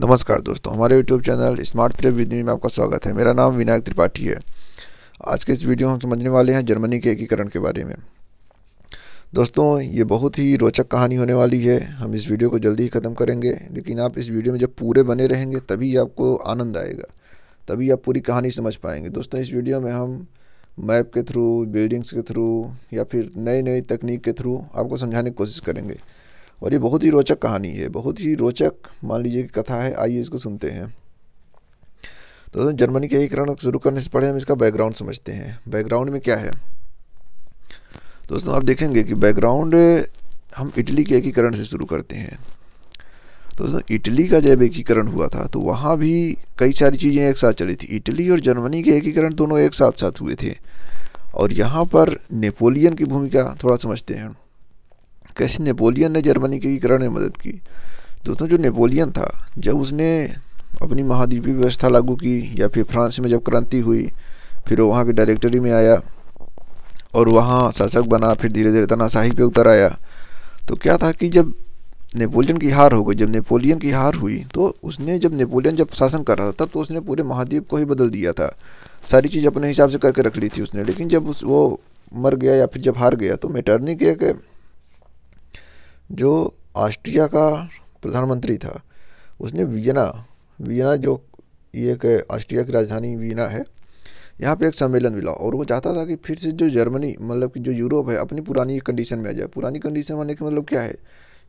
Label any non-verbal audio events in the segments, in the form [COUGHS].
नमस्कार दोस्तों हमारे यूट्यूब चैनल स्मार्ट प्ले विदनी में आपका स्वागत है मेरा नाम विनायक त्रिपाठी है आज के इस वीडियो हम समझने वाले हैं जर्मनी के एकीकरण के बारे में दोस्तों ये बहुत ही रोचक कहानी होने वाली है हम इस वीडियो को जल्दी ही ख़त्म करेंगे लेकिन आप इस वीडियो में जब पूरे बने रहेंगे तभी आपको आनंद आएगा तभी आप पूरी कहानी समझ पाएंगे दोस्तों इस वीडियो में हम मैप के थ्रू बिल्डिंग्स के थ्रू या फिर नई नई तकनीक के थ्रू आपको समझाने की कोशिश करेंगे और ये बहुत ही रोचक कहानी है बहुत ही रोचक मान लीजिए कि कथा है आइए इसको सुनते हैं तो जर्मनी के एकीकरण शुरू करने से पहले हम इसका बैकग्राउंड समझते हैं बैकग्राउंड में क्या है दोस्तों आप देखेंगे कि बैकग्राउंड हम इटली के एकीकरण से शुरू करते हैं दोस्तों इटली का जब एकीकरण हुआ था तो वहाँ भी कई सारी चीज़ें एक साथ चली थी इटली और जर्मनी के एकीकरण दोनों एक साथ साथ हुए थे और यहाँ पर नेपोलियन की भूमिका थोड़ा समझते हैं कैसे नेपोलियन ने जर्मनी के एकीकरण में मदद की दोस्तों जो नेपोलियन था जब उसने अपनी महाद्वीपीय व्यवस्था लागू की या फिर फ्रांस में जब क्रांति हुई फिर वो वहाँ के डायरेक्टरी में आया और वहाँ शासक बना फिर धीरे धीरे तनाशाही पे उतर आया तो क्या था कि जब नेपोलियन की हार हो गई जब नेपोलियन की हार हुई तो उसने जब नेपोलियन जब शासन कर रहा था तब तो उसने पूरे महाद्वीप को ही बदल दिया था सारी चीज़ अपने हिसाब से करके रख ली थी उसने लेकिन जब उस वो मर गया या फिर जब हार गया तो मेटर्निक एक जो ऑस्ट्रिया का प्रधानमंत्री था उसने वियना वियना जो ये एक ऑस्ट्रिया की राजधानी वियना है यहाँ पे एक सम्मेलन मिला और वो चाहता था कि फिर से जो जर्मनी मतलब कि जो यूरोप है अपनी पुरानी कंडीशन में आ जाए पुरानी कंडीशन में आने का मतलब क्या है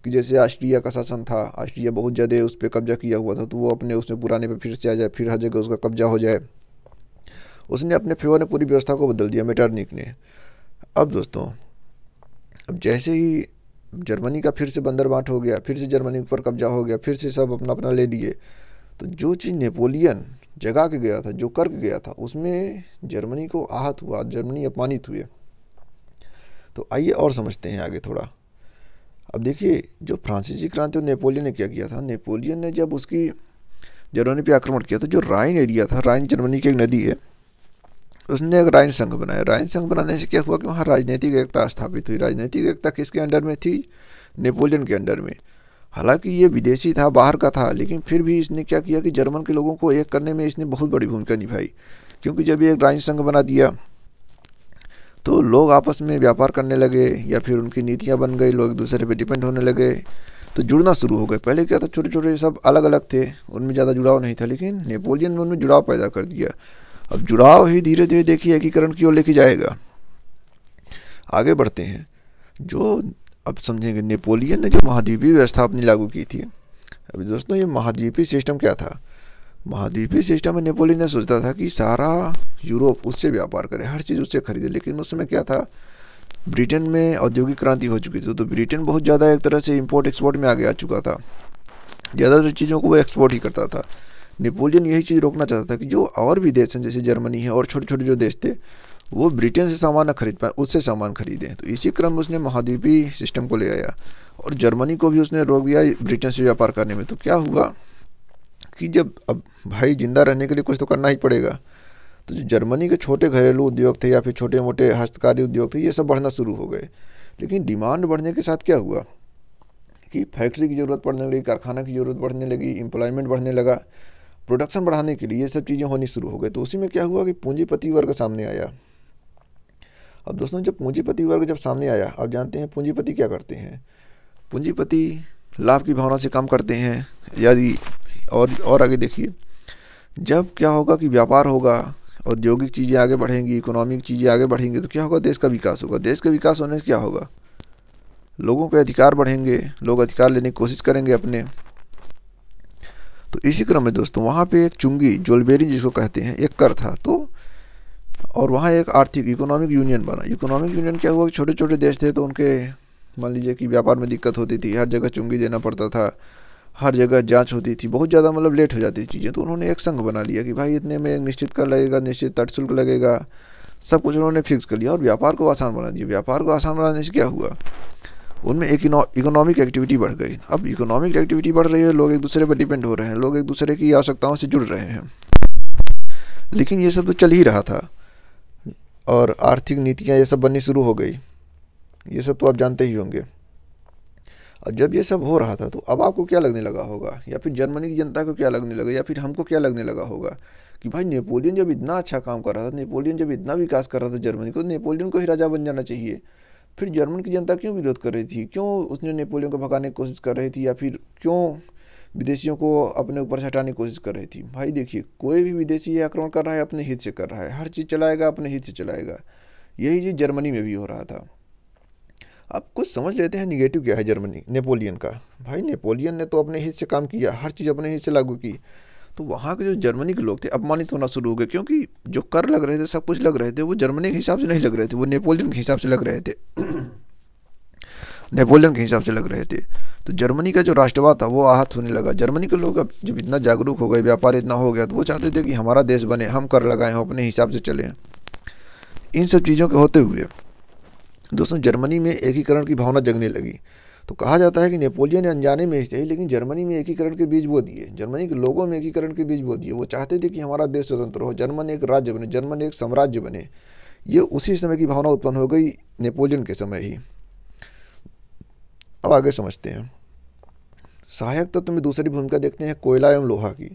कि जैसे ऑस्ट्रिया का शासन था ऑस्ट्रिया बहुत ज़्यादा उस पर कब्जा किया हुआ था तो वो अपने उसमें पुराने पर फिर से आ जाए फिर हर जगह उसका कब्जा हो जाए उसने अपने फेवर ने पूरी व्यवस्था को बदल दिया मेटर्निक ने अब दोस्तों अब जैसे ही जर्मनी का फिर से बंदर हो गया फिर से जर्मनी पर कब्जा हो गया फिर से सब अपना अपना ले लिए तो जो चीज़ नेपोलियन जगा के गया था जो करके गया था उसमें जर्मनी को आहत हुआ जर्मनी अपमानित हुए तो आइए और समझते हैं आगे थोड़ा अब देखिए जो फ्रांसीसी क्रांति नेपोलियन ने क्या किया था नेपोलियन ने जब उसकी जर्मनी पे आक्रमण किया तो जो राइन एरिया था राइन जर्मनी की एक नदी है उसने एक राइन संघ बनाया राइन संघ बनाने से क्या हुआ कि वहाँ राजनीतिक एकता स्थापित हुई राजनीतिक एकता किसके अंडर में थी नेपोलियन के अंडर में हालांकि ये विदेशी था बाहर का था लेकिन फिर भी इसने क्या किया कि जर्मन के लोगों को एक करने में इसने बहुत बड़ी भूमिका निभाई क्योंकि जब ये एक राइन संघ बना दिया तो लोग आपस में व्यापार करने लगे या फिर उनकी नीतियाँ बन गई लोग एक दूसरे पर डिपेंड होने लगे तो जुड़ना शुरू हो गए पहले क्या था छोटे छोटे सब अलग अलग थे उनमें ज़्यादा जुड़ाव नहीं था लेकिन नेपोलियन ने उनमें जुड़ाव पैदा कर दिया अब जुड़ाव ही धीरे धीरे देखिए एकीकरण की ओर लेके जाएगा आगे बढ़ते हैं जो अब समझेंगे नेपोलियन ने जो महाद्वीपीय व्यवस्था अपनी लागू की थी अभी दोस्तों ये महाद्वीपीय सिस्टम क्या था महाद्वीपीय सिस्टम में नेपोलियन ने सोचता था कि सारा यूरोप उससे व्यापार करे हर चीज़ उससे खरीदे लेकिन उस समय क्या था ब्रिटेन में औद्योगिक क्रांति हो चुकी थी तो ब्रिटेन बहुत ज़्यादा एक तरह से इम्पोर्ट एक्सपोर्ट में आगे आ चुका था ज़्यादातर चीज़ों को वो एक्सपोर्ट ही करता था नेपोलियन यही चीज़ रोकना चाहता था कि जो और भी देश हैं जैसे जर्मनी है और छोटे छोटे जो देश थे वो ब्रिटेन से सामान ना खरीद पाए उससे सामान खरीदें तो इसी क्रम में उसने महाद्वीपी सिस्टम को ले आया और जर्मनी को भी उसने रोक दिया ब्रिटेन से व्यापार करने में तो क्या हुआ कि जब अब भाई जिंदा रहने के लिए कुछ तो करना ही पड़ेगा तो जो जर्मनी के छोटे घरेलू उद्योग थे या फिर छोटे मोटे हस्तकारी उद्योग थे ये सब बढ़ना शुरू हो गए लेकिन डिमांड बढ़ने के साथ क्या हुआ कि फैक्ट्री की ज़रूरत पड़ने लगी कारखाना की ज़रूरत बढ़ने लगी एम्प्लॉयमेंट बढ़ने लगा प्रोडक्शन बढ़ाने के लिए ये सब चीज़ें होनी शुरू हो गई तो उसी में क्या हुआ कि पूंजीपति वर्ग सामने आया अब दोस्तों जब पूंजीपति वर्ग जब सामने आया आप जानते हैं पूंजीपति क्या करते हैं पूंजीपति लाभ की भावना से काम करते हैं यदि और और आगे देखिए जब क्या होगा कि व्यापार होगा औद्योगिक चीज़ें आगे बढ़ेंगी इकोनॉमिक चीज़ें आगे बढ़ेंगी तो क्या होगा देश का विकास होगा देश का विकास होने से क्या होगा लोगों के अधिकार बढ़ेंगे लोग अधिकार लेने की कोशिश करेंगे अपने तो इसी क्रम में दोस्तों वहाँ पे एक चुंगी जोलबेरी जिसको कहते हैं एक कर था तो और वहाँ एक आर्थिक इकोनॉमिक यूनियन बना इकोनॉमिक यूनियन क्या हुआ कि छोटे छोटे देश थे तो उनके मान लीजिए कि व्यापार में दिक्कत होती थी हर जगह चुंगी देना पड़ता था हर जगह जांच होती थी बहुत ज़्यादा मतलब लेट हो जाती थी चीज़ें तो उन्होंने एक संघ बना लिया कि भाई इतने में एक निश्चित कर लगेगा निश्चित तट शुल्क लगेगा सब कुछ उन्होंने फिक्स कर लिया और व्यापार को आसान बना दिया व्यापार को आसान बनाने से क्या हुआ उनमें एक इकोनॉमिक एक्टिविटी बढ़ गई अब इकोनॉमिक एक्टिविटी बढ़ रही है लोग एक दूसरे पर डिपेंड हो रहे हैं लोग एक दूसरे की आवश्यकताओं से जुड़ रहे हैं लेकिन ये सब तो चल ही रहा था और आर्थिक नीतियाँ ये सब बननी शुरू हो गई ये सब तो आप जानते ही होंगे और जब ये सब हो रहा था तो अब आपको क्या लगने लगा होगा या फिर जर्मनी की जनता को क्या लगने लगा या फिर हमको क्या लगने लगा होगा कि भाई नेपोलियन जब इतना अच्छा काम कर रहा था नेपोलियन जब इतना विकास कर रहा था जर्मनी को तो नेपोलियन को ही राजा बन जाना चाहिए फिर जर्मन की जनता क्यों विरोध कर रही थी क्यों उसने नेपोलियन को भगाने की कोशिश कर रही थी या फिर क्यों विदेशियों को अपने ऊपर से हटाने की कोशिश कर रही थी भाई देखिए कोई भी विदेशी ये आक्रमण कर रहा है अपने हित से कर रहा है हर चीज़ चलाएगा अपने हित से चलाएगा यही चीज़ जर्मनी में भी हो रहा था अब कुछ समझ लेते हैं निगेटिव क्या है जर्मनी नेपोलियन का भाई नेपोलियन ने तो अपने हित से काम किया हर चीज़ अपने हित से लागू की तो वहाँ के जो जर्मनी के लोग थे अपमानित होना शुरू हो गए क्योंकि जो कर लग रहे थे सब कुछ लग रहे थे वो जर्मनी के हिसाब से नहीं लग रहे थे वो नेपोलियन के हिसाब से लग रहे थे नेपोलियन के हिसाब से लग रहे थे तो जर्मनी का जो राष्ट्रवाद था वो आहत होने लगा जर्मनी के लोग अब जब इतना जागरूक हो गए व्यापार इतना हो गया तो वो चाहते थे कि हमारा देश बने हम कर लगाएं हम अपने हिसाब से चलें इन सब चीज़ों के होते हुए दोस्तों जर्मनी में एकीकरण की भावना जगने लगी तो कहा जाता है कि नेपोलियन ने अनजाने में ही लेकिन जर्मनी में एकीकरण के बीज बो दिए जर्मनी के लोगों में एकीकरण के बीज बो दिए वो चाहते थे कि हमारा देश स्वतंत्र हो जर्मन एक राज्य बने जर्मन एक साम्राज्य बने ये उसी समय की भावना उत्पन्न हो गई नेपोलियन के समय ही अब आगे समझते हैं सहायक तत्व में दूसरी भूमिका देखते हैं कोयला एवं लोहा की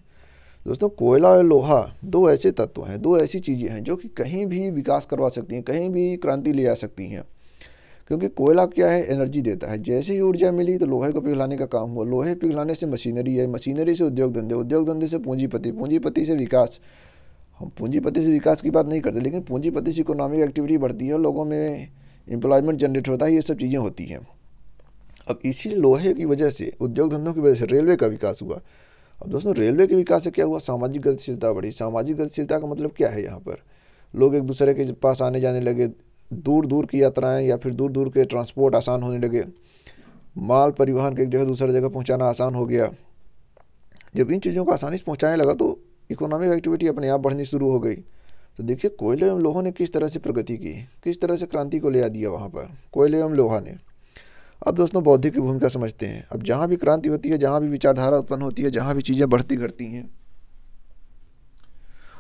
दोस्तों कोयला और लोहा दो ऐसे तत्व हैं दो ऐसी चीज़ें हैं जो कि कहीं भी विकास करवा सकती हैं कहीं भी क्रांति ले आ सकती हैं क्योंकि कोयला क्या है एनर्जी देता है जैसे ही ऊर्जा मिली तो लोहे को पिघलाने का काम हुआ लोहे पिघलाने से मशीनरी है मशीनरी से उद्योग धंधे उद्योग धंधे से पूंजीपति पूंजीपति से विकास हम पूंजीपति से विकास की बात नहीं करते लेकिन पूंजीपति से इकोनॉमिक एक्टिविटी बढ़ती है लोगों में एम्प्लॉयमेंट जनरेट होता है ये सब चीज़ें होती हैं अब इसी लोहे की वजह से उद्योग धंधों की वजह से रेलवे का विकास हुआ अब दोस्तों रेलवे के विकास से क्या हुआ सामाजिक गतिशीलता बढ़ी सामाजिक गतिशीलता का मतलब क्या है यहाँ पर लोग एक दूसरे के पास आने जाने लगे दूर दूर की यात्राएं या फिर दूर दूर के ट्रांसपोर्ट आसान होने लगे माल परिवहन के एक जगह दूसरे जगह पहुंचाना आसान हो गया जब इन चीज़ों को आसानी से पहुंचाने लगा तो इकोनॉमिक एक्टिविटी अपने आप बढ़नी शुरू हो गई तो देखिए कोयले एवं लोहा ने किस तरह से प्रगति की किस तरह से क्रांति को ले आ दिया वहाँ पर कोयले एवं लोहा ने अब दोस्तों बौद्धिक की भूमिका समझते हैं अब जहाँ भी क्रांति होती है जहाँ भी विचारधारा उत्पन्न होती है जहाँ भी चीज़ें बढ़ती घटती हैं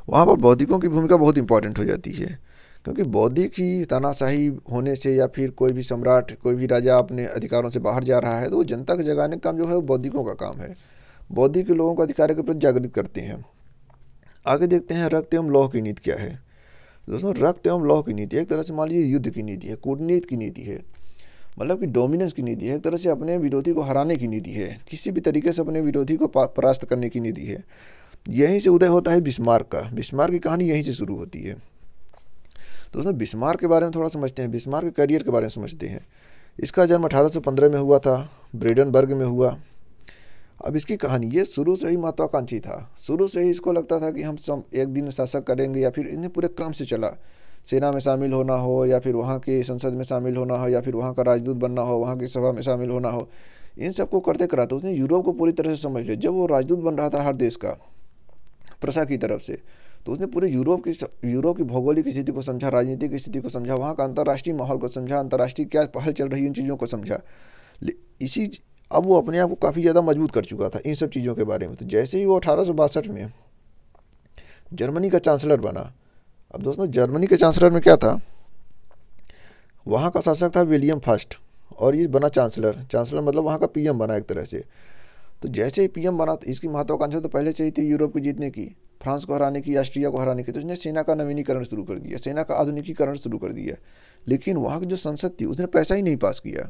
वहाँ पर बौद्धिकों की भूमिका बहुत इंपॉर्टेंट हो जाती है क्योंकि बौद्धिक ही तानाशाही होने से या फिर कोई भी सम्राट कोई भी राजा अपने अधिकारों से बाहर जा रहा है तो वो जनता को जगाने का काम जो है वो बौद्धिकों का काम है बौद्धिक लोगों को अधिकारों के प्रति जागृत करते हैं आगे देखते हैं रक्त एवं लौह की नीति क्या है दोस्तों रक्त एवं लौह की नीति एक तरह से मान लीजिए युद्ध की नीति है कूटनीति की नीति है मतलब कि डोमिनेंस की नीति है एक तरह से अपने विरोधी को हराने की नीति है किसी भी तरीके से अपने विरोधी को परास्त करने की नीति है यहीं से उदय होता है बिस्मार्क का बिस्मार्क की कहानी यहीं से शुरू होती है तो उसमें बिस्मार के बारे में थोड़ा समझते हैं बिस्मार के करियर के बारे में समझते हैं इसका जन्म पंद्रह में हुआ था ब्रेडनबर्ग में हुआ अब इसकी कहानी ये शुरू से ही महत्वाकांक्षी था शुरू से ही इसको लगता था कि हम सब एक दिन शासक करेंगे या फिर इन्हें पूरे क्रम से चला सेना में शामिल होना हो या फिर वहाँ की संसद में शामिल होना हो या फिर वहाँ का राजदूत बनना हो वहाँ की सभा में शामिल होना हो इन सबको करते कराते तो उसने यूरोप को पूरी तरह से समझ लिया जब वो राजदूत बन रहा था हर देश का प्रशा की तरफ से तो उसने पूरे यूरोप की यूरोप की भौगोलिक स्थिति को समझा राजनीतिक स्थिति को समझा वहाँ का अंतर्राष्ट्रीय माहौल को समझा अंतर्राष्ट्रीय क्या पहल चल रही है उन चीज़ों को समझा इसी अब वो अपने आप को काफ़ी ज़्यादा मजबूत कर चुका था इन सब चीज़ों के बारे में तो जैसे ही वो अठारह में जर्मनी का चांसलर बना अब दोस्तों जर्मनी के चांसलर में क्या था वहाँ का शासक था विलियम फर्स्ट और ये बना चांसलर चांसलर मतलब वहाँ का पीएम बना एक तरह से तो जैसे ही पीएम बना तो इसकी महत्वाकांक्षा तो पहले से ही थी यूरोप को जीतने की फ्रांस को हराने की ऑस्ट्रिया को हराने की तो उसने सेना का नवीनीकरण शुरू कर दिया सेना का आधुनिकीकरण शुरू कर दिया लेकिन वहाँ की जो संसद थी उसने पैसा ही नहीं पास किया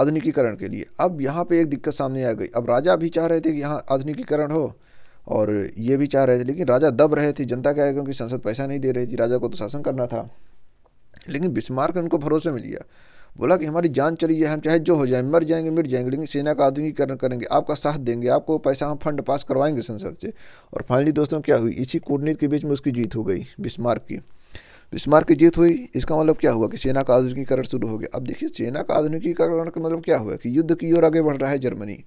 आधुनिकीकरण के लिए अब यहाँ पे एक दिक्कत सामने आ गई अब राजा भी चाह रहे थे कि यहाँ आधुनिकीकरण हो और ये भी चाह रहे थे लेकिन राजा दब रहे थे जनता क्या है क्योंकि संसद पैसा नहीं दे रही थी राजा को तो शासन करना था लेकिन बिस्मार्क उनको भरोसे में लिया बोला कि हमारी जान चली जाए हम चाहे जो हो जाए मर जाएंगे मिट जाएंगे लेकिन सेना का आधुनिकीकरण करेंगे आपका साथ देंगे आपको पैसा हम फंड पास करवाएंगे संसद से और फाइनली दोस्तों क्या हुई इसी कूटनीति के बीच में उसकी जीत हो गई बिस्मार्क की बिस्मार्क की जीत हुई इसका मतलब क्या हुआ कि सेना का आधुनिकीकरण शुरू हो गया अब देखिए सेना का आधुनिकीकरण का मतलब क्या हुआ कि युद्ध की ओर आगे बढ़ रहा है जर्मनी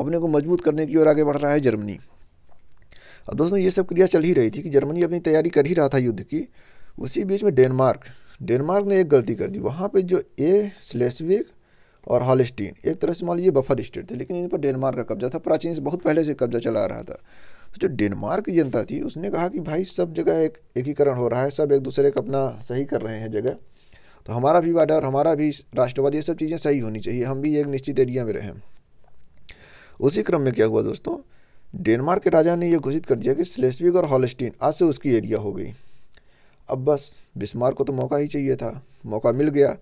अपने को मजबूत करने की ओर आगे बढ़ रहा है जर्मनी अब दोस्तों ये सब क्रिया चल ही रही थी कि जर्मनी अपनी तैयारी कर ही रहा था युद्ध की उसी बीच में डेनमार्क डेनमार्क ने एक गलती कर दी वहाँ पे जो ए स्लेसविक और हॉलस्टीन एक तरह से मान लीजिए बफर स्टेट थे लेकिन इन पर डेनमार्क का कब्जा था प्राचीन से बहुत पहले से कब्जा चला रहा था तो जो डेनमार्क की जनता थी उसने कहा कि भाई सब जगह एक एकीकरण हो रहा है सब एक दूसरे का अपना सही कर रहे हैं जगह तो हमारा भी वाडा हमारा भी राष्ट्रवाद ये सब चीज़ें सही होनी चाहिए हम भी एक निश्चित एरिया में रहें उसी क्रम में क्या हुआ दोस्तों डेनमार्क के राजा ने यह घोषित कर दिया कि स्लेसविक और हॉलस्टीन आज से उसकी एरिया हो गई अब बस बिस्मार को तो मौका ही चाहिए था मौका मिल गया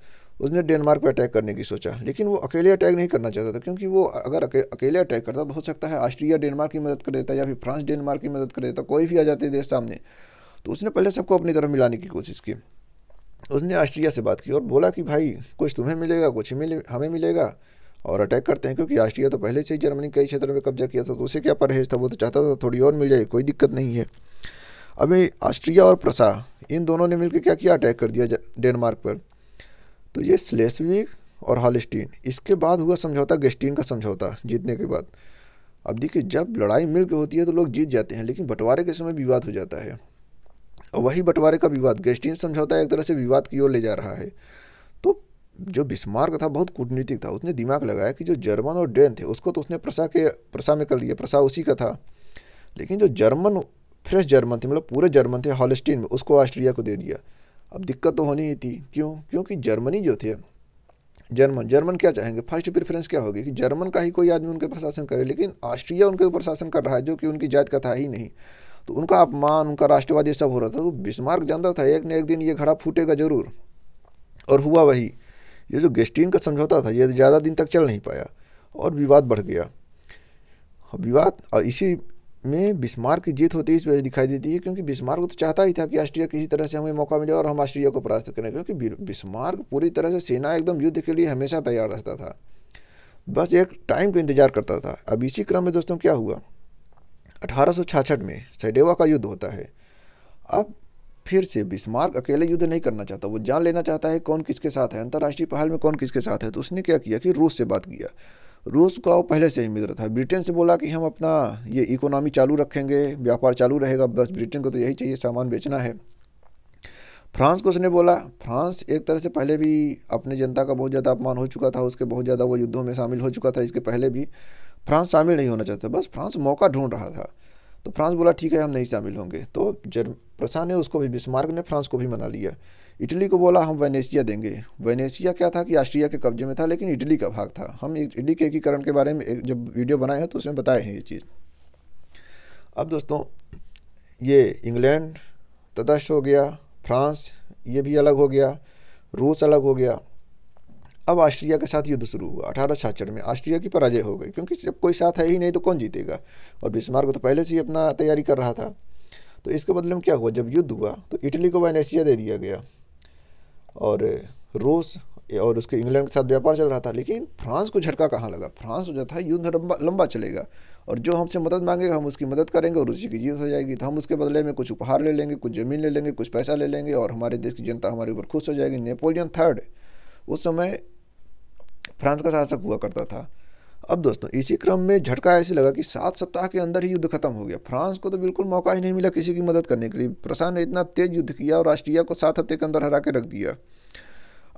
उसने डेनमार्क पर अटैक करने की सोचा लेकिन वो अकेले अटैक नहीं करना चाहता था क्योंकि वो अगर अकेले अटैक करता तो हो सकता है ऑस्ट्रिया डेनमार्क की मदद कर देता या फिर फ्रांस डेनमार्क की मदद कर देता कोई भी आ जाते देश सामने तो उसने पहले सबको अपनी तरफ मिलाने की कोशिश की उसने ऑस्ट्रिया से बात की और बोला कि भाई कुछ तुम्हें मिलेगा कुछ मिले हमें मिलेगा और अटैक करते हैं क्योंकि ऑस्ट्रिया तो पहले से ही जर्मनी कई क्षेत्रों में कब्जा किया था तो उसे क्या परहेज था वो तो चाहता था थोड़ी और मिल जाए कोई दिक्कत नहीं है अभी ऑस्ट्रिया और प्रसा इन दोनों ने मिलकर क्या किया अटैक कर दिया डेनमार्क पर तो ये स्लेसविक और हॉलिस्टीन इसके बाद हुआ समझौता गेस्टीन का समझौता जीतने के बाद अब देखिए जब लड़ाई मिलकर होती है तो लोग जीत जाते हैं लेकिन बंटवारे के समय विवाद हो जाता है और वही बंटवारे का विवाद गेस्टीन समझौता एक तरह से विवाद की ओर ले जा रहा है तो जो बिस्मार्क था बहुत कूटनीतिक था उसने दिमाग लगाया कि जो जर्मन और डेन थे उसको तो उसने प्रसा के प्रसा में कर लिया प्रसा उसी का था लेकिन जो जर्मन फ्रेश जर्मन थे मतलब पूरे जर्मन थे हॉलस्टीन में उसको ऑस्ट्रिया को दे दिया अब दिक्कत तो होनी ही थी क्यों क्योंकि जर्मनी जो थे जर्मन जर्मन क्या चाहेंगे फर्स्ट प्रेफरेंस क्या होगी कि जर्मन का ही कोई आदमी उनके ऊपर शासन करे लेकिन ऑस्ट्रिया उनके ऊपर शासन कर रहा है जो कि उनकी जात का था ही नहीं तो उनका अपमान उनका राष्ट्रवाद ये सब हो रहा था तो बिस्मार्क जानता था एक न एक दिन ये घड़ा फूटेगा जरूर और हुआ वही ये जो गेस्टीन का समझौता था ये ज़्यादा दिन तक चल नहीं पाया और विवाद बढ़ गया विवाद और इसी में बिस्मार्क की जीत होती इस वजह दिखाई देती है क्योंकि बिस्मार्क तो चाहता ही था कि ऑस्ट्रिया किसी तरह से हमें मौका मिले और हम ऑस्ट्रिया को परास्त करें क्योंकि बिस्मार्क पूरी तरह से सेना एकदम युद्ध के लिए हमेशा तैयार रहता था बस एक टाइम का इंतजार करता था अब इसी क्रम में दोस्तों क्या हुआ अठारह में सडेवा का युद्ध होता है अब फिर से बिस्मार्क अकेले युद्ध नहीं करना चाहता वो जान लेना चाहता है कौन किसके साथ है अंतर्राष्ट्रीय पहल में कौन किसके साथ है तो उसने क्या किया कि रूस से बात किया रूस का पहले से ही मित्र था ब्रिटेन से बोला कि हम अपना ये इकोनॉमी चालू रखेंगे व्यापार चालू रहेगा बस ब्रिटेन को तो यही चाहिए सामान बेचना है फ्रांस को उसने बोला फ्रांस एक तरह से पहले भी अपने जनता का बहुत ज़्यादा अपमान हो चुका था उसके बहुत ज़्यादा वो युद्धों में शामिल हो चुका था इसके पहले भी फ्रांस शामिल नहीं होना चाहता बस फ्रांस मौका ढूंढ रहा था तो फ्रांस बोला ठीक है हम नहीं शामिल होंगे तो जर्म प्रसा ने उसको भी बिस्मार्क ने फ्रांस को भी मना लिया इटली को बोला हम वेनेसिया देंगे वेनेसिया क्या था कि ऑस्ट्रिया के कब्जे में था लेकिन इटली का भाग था हम इटली के एकीकरण के बारे में जब वीडियो बनाए हैं तो उसमें बताए हैं ये चीज़ अब दोस्तों ये इंग्लैंड तदश हो गया फ्रांस ये भी अलग हो गया रूस अलग हो गया अब ऑस्ट्रिया के साथ युद्ध शुरू हुआ अठारह में ऑस्ट्रिया की पराजय हो गई क्योंकि जब कोई साथ है ही नहीं तो कौन जीतेगा और बिस्मार्क तो पहले से ही अपना तैयारी कर रहा था तो इसके बदले में क्या हुआ जब युद्ध हुआ तो इटली को वैनेशिया दे दिया गया और रूस और उसके इंग्लैंड के साथ व्यापार चल रहा था लेकिन फ्रांस को झटका कहाँ लगा फ्रांस जो था युद्ध लंबा लंबा चलेगा और जो हमसे मदद मांगेगा हम उसकी मदद करेंगे और उसी की जीत हो जाएगी तो हम उसके बदले में कुछ उपहार ले लेंगे कुछ ज़मीन ले लेंगे कुछ पैसा ले लेंगे और हमारे देश की जनता हमारे ऊपर खुश हो जाएगी नेपोलियन थर्ड उस समय फ्रांस का शासक हुआ करता था अब दोस्तों इसी क्रम में झटका ऐसे लगा कि सात सप्ताह के अंदर ही युद्ध खत्म हो गया फ्रांस को तो बिल्कुल मौका ही नहीं मिला किसी की मदद करने के लिए प्रशांत ने इतना तेज युद्ध किया और ऑस्ट्रिया को सात हफ्ते के अंदर हरा के रख दिया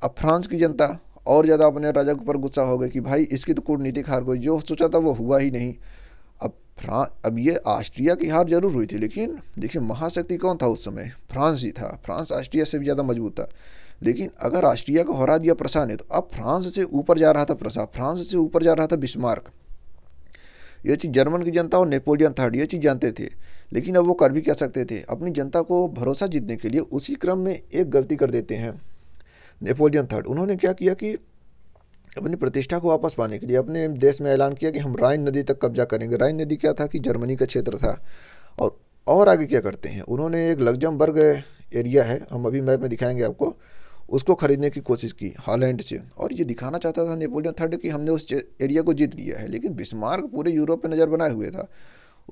अब फ्रांस की जनता और ज़्यादा अपने राजा के ऊपर गुस्सा हो गई कि भाई इसकी तो कूटनीतिक हार गई जो सोचा था वो हुआ ही नहीं अब फ्रांस अब ये ऑस्ट्रिया की हार जरूर हुई थी लेकिन देखिए महाशक्ति कौन था उस समय फ्रांस ही था फ्रांस ऑस्ट्रिया से भी ज़्यादा मजबूत था लेकिन अगर ऑस्ट्रिया को हरा दिया प्रसा ने तो अब फ्रांस से ऊपर जा रहा था प्रसा फ्रांस से ऊपर जा रहा था बिस्मार्क यह चीज़ जर्मन की जनता और नेपोलियन थर्ड ये चीज़ जानते थे लेकिन अब वो कर भी क्या सकते थे अपनी जनता को भरोसा जीतने के लिए उसी क्रम में एक गलती कर देते हैं नेपोलियन थर्ड उन्होंने क्या किया कि अपनी प्रतिष्ठा को वापस पाने के लिए अपने देश में ऐलान किया कि हम राइन नदी तक कब्जा करेंगे राइन नदी क्या था कि जर्मनी का क्षेत्र था और और आगे क्या करते हैं उन्होंने एक लग्जमबर्ग एरिया है हम अभी मैप में दिखाएंगे आपको उसको खरीदने की कोशिश की हॉलैंड से और ये दिखाना चाहता था नेपोलियन थर्ड कि हमने उस एरिया को जीत लिया है लेकिन बिस्मार्क पूरे यूरोप पर नज़र बनाए हुए था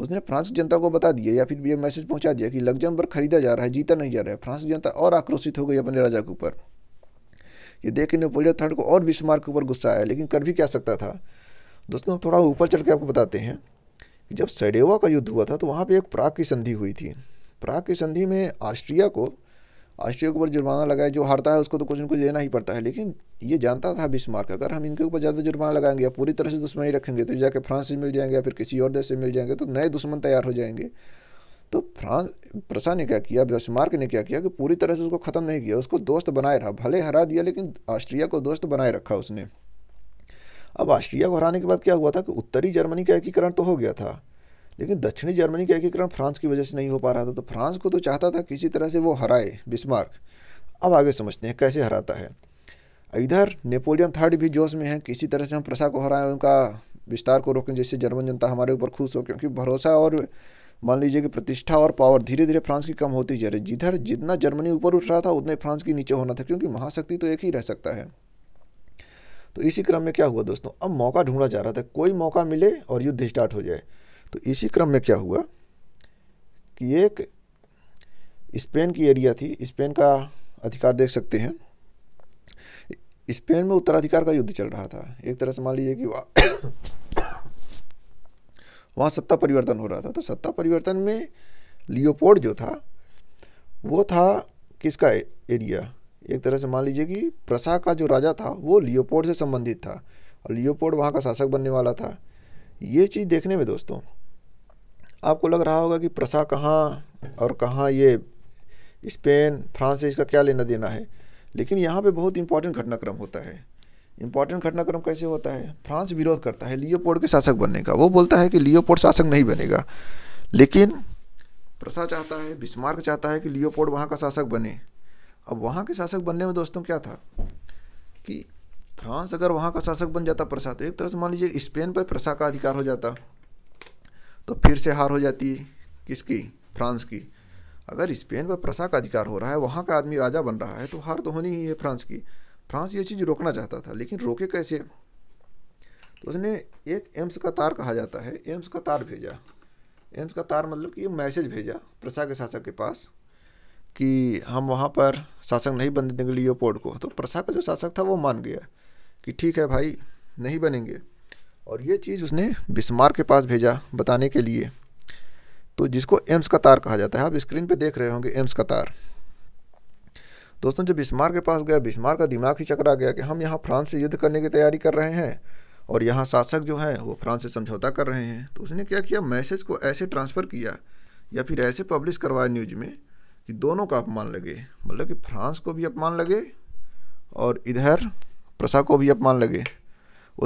उसने फ्रांस की जनता को बता दिया या फिर ये मैसेज पहुंचा दिया कि लग्जमबर्ग खरीदा जा रहा है जीता नहीं जा रहा है फ्रांस की जनता और आक्रोशित हो गई अपने राजा के ऊपर ये देख के नेपोलियन थर्ड को और बिस्मार्क के ऊपर गुस्सा आया लेकिन कर भी क्या सकता था दोस्तों हम थोड़ा ऊपर चढ़ के आपको बताते हैं कि जब सडेवा का युद्ध हुआ था तो वहाँ पर एक प्राग की संधि हुई थी प्राग की संधि में ऑस्ट्रिया को ऑस्ट्रिया के ऊपर जुर्माना लगाए जो हारता है उसको तो कुछ न कुछ देना ही पड़ता है लेकिन ये जानता था बिस्मार्क अगर हम इनके ऊपर ज़्यादा जुर्माना लगाएंगे या पूरी तरह से दुश्मनी रखेंगे तो जाके फ्रांस से मिल जाएंगे या फिर किसी और देश से मिल जाएंगे तो नए दुश्मन तैयार हो जाएंगे तो फ्रांस प्रसा ने क्या किया बिस्मार्क ने क्या किया कि पूरी तरह से उसको ख़त्म नहीं किया उसको दोस्त बनाए रहा भले हरा दिया लेकिन ऑस्ट्रिया को दोस्त बनाए रखा उसने अब ऑस्ट्रिया को हराने के बाद क्या हुआ था कि उत्तरी जर्मनी का एकीकरण तो हो गया था लेकिन दक्षिणी जर्मनी का एकीकरण फ्रांस की वजह से नहीं हो पा रहा था तो फ्रांस को तो चाहता था किसी तरह से वो हराए बिस्मार्क अब आगे समझते हैं कैसे हराता है इधर नेपोलियन थर्ड भी जोश में है किसी तरह से हम प्रसा को हराएं उनका विस्तार को रोकें जिससे जर्मन जनता हमारे ऊपर खुश हो क्योंकि भरोसा और मान लीजिए कि प्रतिष्ठा और पावर धीरे धीरे फ्रांस की कम होती जा रही जिधर जितना जर्मनी ऊपर उठ रहा था उतना फ्रांस की नीचे होना था क्योंकि महाशक्ति तो एक ही रह सकता है तो इसी क्रम में क्या हुआ दोस्तों अब मौका ढूंढा जा रहा था कोई मौका मिले और युद्ध स्टार्ट हो जाए तो इसी क्रम में क्या हुआ कि एक स्पेन की एरिया थी स्पेन का अधिकार देख सकते हैं स्पेन में उत्तराधिकार का युद्ध चल रहा था एक तरह से मान लीजिए कि वहाँ [COUGHS] सत्ता परिवर्तन हो रहा था तो सत्ता परिवर्तन में लियोपोर्ड जो था वो था किसका एरिया एक तरह से मान लीजिए कि प्रसा का जो राजा था वो लियोपोर्ड से संबंधित था और लियोपोर्ड वहाँ का शासक बनने वाला था ये चीज़ देखने में दोस्तों आपको लग रहा होगा कि प्रसा कहाँ और कहाँ ये स्पेन फ्रांस से इसका क्या लेना देना है लेकिन यहाँ पे बहुत इंपॉर्टेंट घटनाक्रम होता है इंपॉर्टेंट घटनाक्रम कैसे होता है फ्रांस विरोध करता है लियोपोर्ड के शासक बनने का वो बोलता है कि लियोपोर्ड शासक नहीं बनेगा लेकिन प्रसा चाहता है बिस्मार्क चाहता है कि लियोपोर्ड वहाँ का शासक बने अब वहाँ के शासक बनने में दोस्तों क्या था कि फ्रांस अगर वहाँ का शासक बन जाता प्रसा तो एक तरह से मान लीजिए स्पेन पर प्रसा का अधिकार हो जाता तो फिर से हार हो जाती किसकी फ्रांस की अगर स्पेन पर प्रसा का अधिकार हो रहा है वहाँ का आदमी राजा बन रहा है तो हार तो होनी ही है फ्रांस की फ्रांस ये चीज़ रोकना चाहता था लेकिन रोके कैसे तो उसने एक एम्स का तार कहा जाता है एम्स का तार भेजा एम्स का तार मतलब कि मैसेज भेजा प्रसा के शासक के पास कि हम वहाँ पर शासक नहीं बनने देंगे लियोपोर्ड को तो प्रसा का जो शासक था वो मान गया कि ठीक है भाई नहीं बनेंगे और ये चीज़ उसने बिस्मार के पास भेजा बताने के लिए तो जिसको एम्स का तार कहा जाता है आप स्क्रीन पे देख रहे होंगे एम्स का तार दोस्तों जब बिस्मार के पास गया बिस्मार का दिमाग ही चकरा गया कि हम यहाँ फ्रांस से युद्ध करने की तैयारी कर रहे हैं और यहाँ शासक जो हैं वो फ्रांस से समझौता कर रहे हैं तो उसने क्या किया मैसेज को ऐसे ट्रांसफ़र किया या फिर ऐसे पब्लिश करवाया न्यूज में कि दोनों का अपमान लगे मतलब कि फ्रांस को भी अपमान लगे और इधर प्रसा को भी अपमान लगे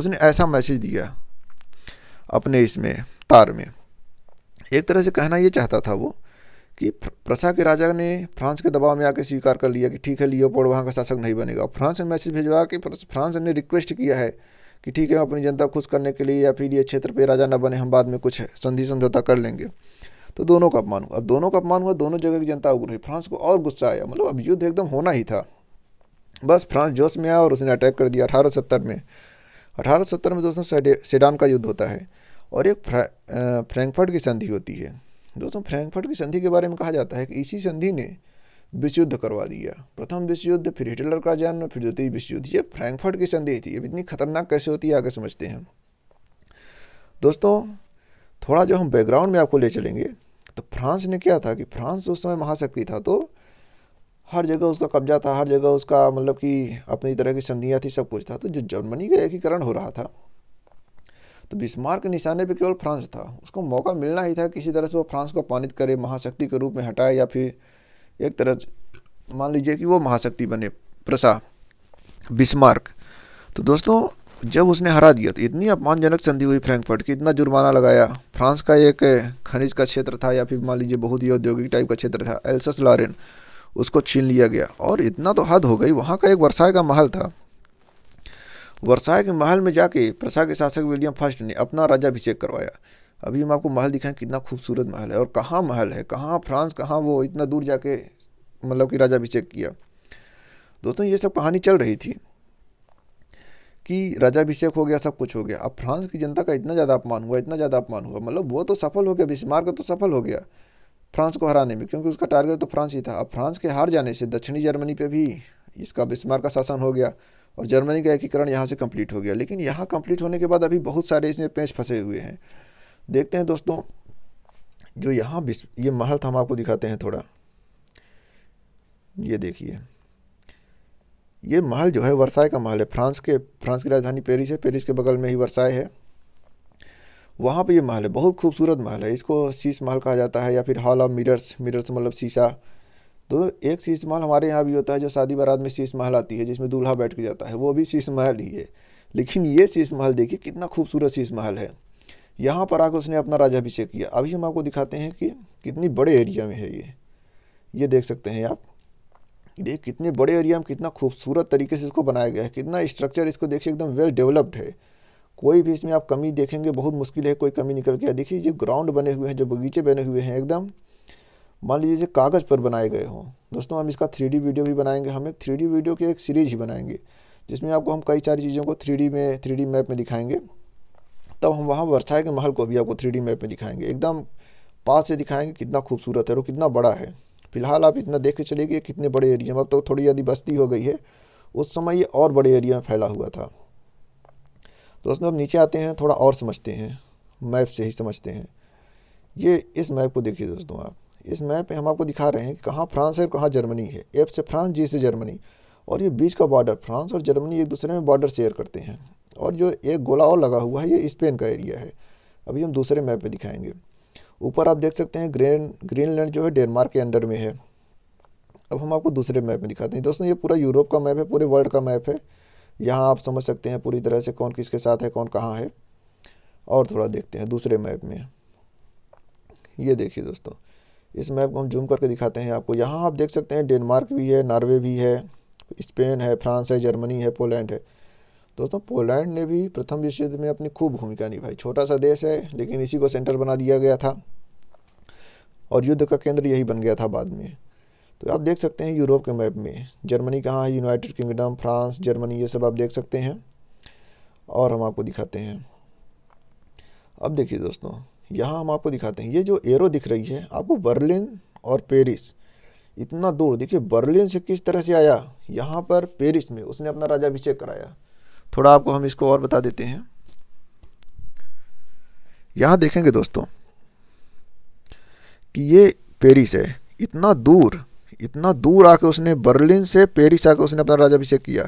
उसने ऐसा मैसेज दिया अपने इसमें तार में एक तरह से कहना ये चाहता था वो कि प्रसा के राजा ने फ्रांस के दबाव में आकर स्वीकार कर लिया कि ठीक है लियो पोड वहाँ का शासक नहीं बनेगा फ्रांस ने मैसेज भेजवा कि फ्रांस ने रिक्वेस्ट किया है कि ठीक है अपनी जनता खुश करने के लिए या फिर ये क्षेत्र पे राजा न बने हम बाद में कुछ संधि समझौता कर लेंगे तो दोनों का अपमान हुआ अब दोनों का अपमान हुआ दोनों जगह की जनता उग्र हुई फ्रांस को और गुस्सा आया मतलब अब युद्ध एकदम होना ही था बस फ्रांस जोश में आया और उसने अटैक कर दिया अठारह में अठारह में दोस्तों सेडान का युद्ध होता है और एक फ्रैंकफर्ट की संधि होती है दोस्तों फ्रैंकफर्ट की संधि के बारे में कहा जाता है कि इसी संधि ने विश्व युद्ध करवा दिया प्रथम विश्व युद्ध फिर हिटलर का जन्म फिर द्वितीय विश्व युद्ध ये फ्रैंकफर्ट की संधि थी अब इतनी खतरनाक कैसे होती है आगे समझते हैं दोस्तों थोड़ा जो हम बैकग्राउंड में आपको ले चलेंगे तो फ्रांस ने क्या था कि फ्रांस उस समय महाशक्ति था तो हर जगह उसका कब्जा था हर जगह उसका मतलब कि अपनी तरह की संधियाँ थी सब कुछ था तो जो जर्मनी का एकीकरण हो रहा था तो बिस्मार्क निशाने पे केवल फ्रांस था उसको मौका मिलना ही था किसी तरह से वो फ्रांस को पानित करे महाशक्ति के रूप में हटाए या फिर एक तरह मान लीजिए कि वो महाशक्ति बने प्रसा बिस्मार्क तो दोस्तों जब उसने हरा दिया तो इतनी अपमानजनक संधि हुई फ्रैंकफर्ट की इतना जुर्माना लगाया फ्रांस का एक खनिज का क्षेत्र था या फिर मान लीजिए बहुत ही औद्योगिक टाइप का क्षेत्र था एल्सस लॉरेन उसको छीन लिया गया और इतना तो हद हो गई वहाँ का एक वर्षाए का महल था वर्षाए के महल में जाके प्रसाद के शासक विलियम फर्स्ट ने अपना राजाभिषेक करवाया अभी हम आपको महल दिखाएं कितना खूबसूरत महल है और कहाँ महल है कहाँ फ्रांस कहाँ वो इतना दूर जाके मतलब कि राजाभिषेक किया दोस्तों ये सब कहानी चल रही थी कि राजाभिषेक हो गया सब कुछ हो गया अब फ्रांस की जनता का इतना ज़्यादा अपमान हुआ इतना ज़्यादा अपमान हुआ मतलब वो तो सफल हो गया बिस्मार का तो सफल हो गया फ्रांस को हराने में क्योंकि उसका टारगेट तो फ्रांस ही था अब फ्रांस के हार जाने से दक्षिणी जर्मनी पर भी इसका बिस्मार का शासन हो गया और जर्मनी का एकीकरण यहाँ से कंप्लीट हो गया लेकिन यहाँ कंप्लीट होने के बाद अभी बहुत सारे इसमें पेंच फंसे हुए हैं देखते हैं दोस्तों जो यहाँ ये महल था हम आपको दिखाते हैं थोड़ा ये देखिए ये महल जो है वर्साय का महल है फ्रांस के फ्रांस की राजधानी पेरिस है पेरिस के बगल में ही वर्साय है वहाँ पे ये महल है बहुत खूबसूरत महल है इसको शीश महल कहा जाता है या फिर हॉल ऑफ मिरर्स मिरर्स मतलब शीशा तो एक शीश महल हमारे यहाँ भी होता है जो शादी बारात में शीश महल आती है जिसमें दूल्हा बैठ के जाता है वो भी शीश महल ही है लेकिन ये शीश महल देखिए कितना खूबसूरत शीश महल है यहाँ पर आकर उसने अपना राजाभिषेक किया अभी हम आपको दिखाते हैं कि कितनी बड़े एरिया में है ये ये देख सकते हैं आप देख कितने बड़े एरिया में कितना खूबसूरत तरीके से इसको बनाया गया है कितना स्ट्रक्चर इसको देखिए एकदम वेल डेवलप्ड है कोई भी इसमें आप कमी देखेंगे बहुत मुश्किल है कोई कमी निकल के देखिए जो ग्राउंड बने हुए हैं जो बगीचे बने हुए हैं एकदम मान लीजिए जैसे कागज़ पर बनाए गए हों दोस्तों हम इसका थ्री वीडियो भी बनाएंगे हम एक थ्री वीडियो की एक सीरीज़ ही बनाएंगे जिसमें आपको हम कई सारी चीज़ों को थ्री में थ्री मैप में दिखाएंगे तब हम वहाँ वर्षाए के महल को भी आपको थ्री मैप में दिखाएंगे एकदम पास से दिखाएंगे कितना खूबसूरत है और कितना बड़ा है फिलहाल आप इतना देख के चले कि कितने बड़े एरिया में अब तो थोड़ी यदि बस्ती हो गई है उस समय ये और बड़े एरिया में फैला हुआ था दोस्तों अब नीचे आते हैं थोड़ा और समझते हैं मैप से ही समझते हैं ये इस मैप को देखिए दोस्तों आप इस मैप पे हम आपको दिखा रहे हैं कि कहाँ फ्रांस है और कहाँ जर्मनी है एफ से फ्रांस जी से जर्मनी और ये बीच का बॉर्डर फ्रांस और जर्मनी एक दूसरे में बॉर्डर शेयर करते हैं और जो एक गोला और लगा हुआ है ये स्पेन का एरिया है अभी हम दूसरे मैप पर दिखाएँगे ऊपर आप देख सकते हैं ग्रीन ग्रीनलैंड जो है डेनमार्क के अंडर में है अब हम आपको दूसरे मैप में दिखाते हैं दोस्तों ये पूरा यूरोप का मैप है पूरे वर्ल्ड का मैप है यहाँ आप समझ सकते हैं पूरी तरह से कौन किसके साथ है कौन कहाँ है और थोड़ा देखते हैं दूसरे मैप में ये देखिए दोस्तों इस मैप को हम जूम करके दिखाते हैं आपको यहाँ आप देख सकते हैं डेनमार्क भी है नॉर्वे भी है स्पेन है फ्रांस है जर्मनी है पोलैंड है दोस्तों पोलैंड ने भी प्रथम विश्व युद्ध में अपनी खूब भूमिका निभाई छोटा सा देश है लेकिन इसी को सेंटर बना दिया गया था और युद्ध का केंद्र यही बन गया था बाद में तो आप देख सकते हैं यूरोप के मैप में जर्मनी कहाँ है यूनाइटेड किंगडम फ्रांस जर्मनी ये सब आप देख सकते हैं और हम आपको दिखाते हैं अब देखिए दोस्तों यहाँ हम आपको दिखाते हैं ये जो एरो दिख रही है आपको बर्लिन और पेरिस इतना दूर देखिए बर्लिन से किस तरह से आया यहाँ पर पेरिस में उसने अपना राजा राजाभिषेक कराया थोड़ा आपको हम इसको और बता देते हैं यहाँ देखेंगे दोस्तों कि ये पेरिस है इतना दूर इतना दूर आके उसने बर्लिन से पेरिस आकर उसने अपना राजाभिषेक किया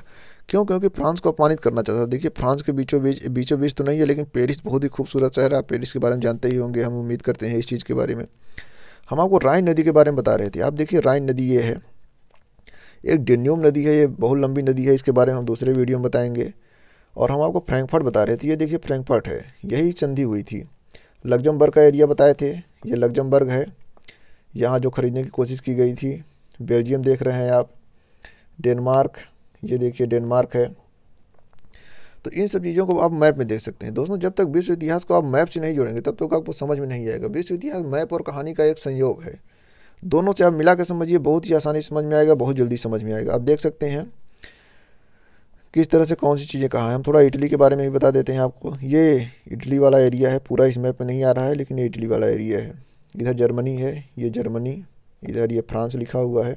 क्यों क्योंकि फ्रांस को अपमानित करना चाहता था देखिए फ्रांस के बीचों बीच बीचों बीच तो नहीं है लेकिन पेरिस बहुत ही खूबसूरत शहर है आप पेरिस के बारे में जानते ही होंगे हम उम्मीद करते हैं इस चीज़ के बारे में हम आपको राइन नदी के बारे में बता रहे थे आप देखिए राइन नदी ये है एक डेन्यूम नदी है ये बहुत लंबी नदी है इसके बारे में हम दूसरे वीडियो में बताएंगे और हम आपको फ्रैंकफर्ट बता रहे थे ये देखिए फ्रैंकफर्ट है यही संधि हुई थी लग्जमबर्ग का एरिया बताए थे ये लग्जमबर्ग है यहाँ जो खरीदने की कोशिश की गई थी बेल्जियम देख रहे हैं आप डेनमार्क ये देखिए डेनमार्क है तो इन सब चीज़ों को आप मैप में देख सकते हैं दोस्तों जब तक विश्व इतिहास को आप मैप से नहीं जोड़ेंगे तब तक तो आपको समझ में नहीं आएगा विश्व इतिहास मैप और कहानी का एक संयोग है दोनों से आप मिला के समझिए बहुत ही आसानी समझ में आएगा बहुत जल्दी समझ में आएगा आप देख सकते हैं किस तरह से कौन सी चीज़ें कहाँ हैं हम थोड़ा इटली के बारे में भी बता देते हैं आपको ये इटली वाला एरिया है पूरा इस मैप में नहीं आ रहा है लेकिन ये इटली वाला एरिया है इधर जर्मनी है ये जर्मनी इधर ये फ्रांस लिखा हुआ है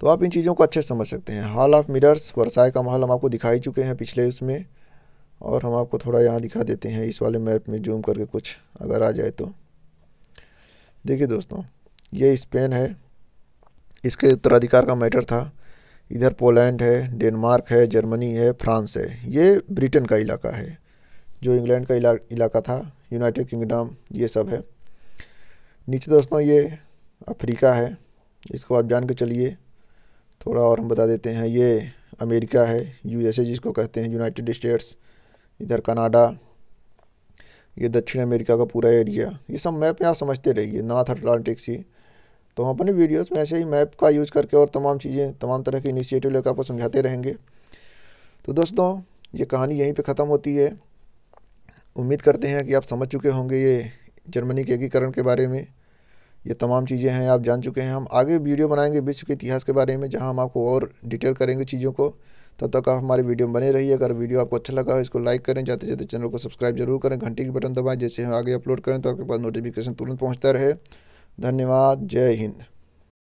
तो आप इन चीज़ों को अच्छे से समझ सकते हैं हॉल ऑफ मिरर्स वर्षाए का महल हम आपको दिखाई चुके हैं पिछले उसमें और हम आपको थोड़ा यहाँ दिखा देते हैं इस वाले मैप में जूम करके कुछ अगर आ जाए तो देखिए दोस्तों ये स्पेन है इसके उत्तराधिकार का मैटर था इधर पोलैंड है डेनमार्क है जर्मनी है फ्रांस है ये ब्रिटेन का इलाका है जो इंग्लैंड का इला, इलाका था यूनाइटेड किंगडम ये सब है नीचे दोस्तों ये अफ्रीका है इसको आप जान के चलिए थोड़ा और हम बता देते हैं ये अमेरिका है यूएसए जिसको कहते हैं यूनाइटेड स्टेट्स इधर कनाडा ये दक्षिण अमेरिका का पूरा एरिया ये सब मैप यहाँ समझते रहिए नॉर्थ अटलांटिक सी तो हम अपने वीडियोस में ऐसे ही मैप का यूज़ करके और तमाम चीज़ें तमाम तरह के इनिशिएटिव लेकर आपको समझाते रहेंगे तो दोस्तों ये कहानी यहीं पे ख़त्म होती है उम्मीद करते हैं कि आप समझ चुके होंगे ये जर्मनी के एकीकरण के बारे में ये तमाम चीज़ें हैं आप जान चुके हैं हम आगे वीडियो बनाएंगे विश्व के इतिहास के बारे में जहाँ हम आपको और डिटेल करेंगे चीज़ों को तब तक आप हमारे वीडियो में बने रहिए अगर वीडियो आपको अच्छा लगा हो इसको लाइक करें जाते जाते चैनल को सब्सक्राइब जरूर करें घंटी की बटन दबाएं जैसे हम आगे अपलोड करें तो आपके पास नोटिफिकेशन तुरंत पहुँचता रहे धन्यवाद जय हिंद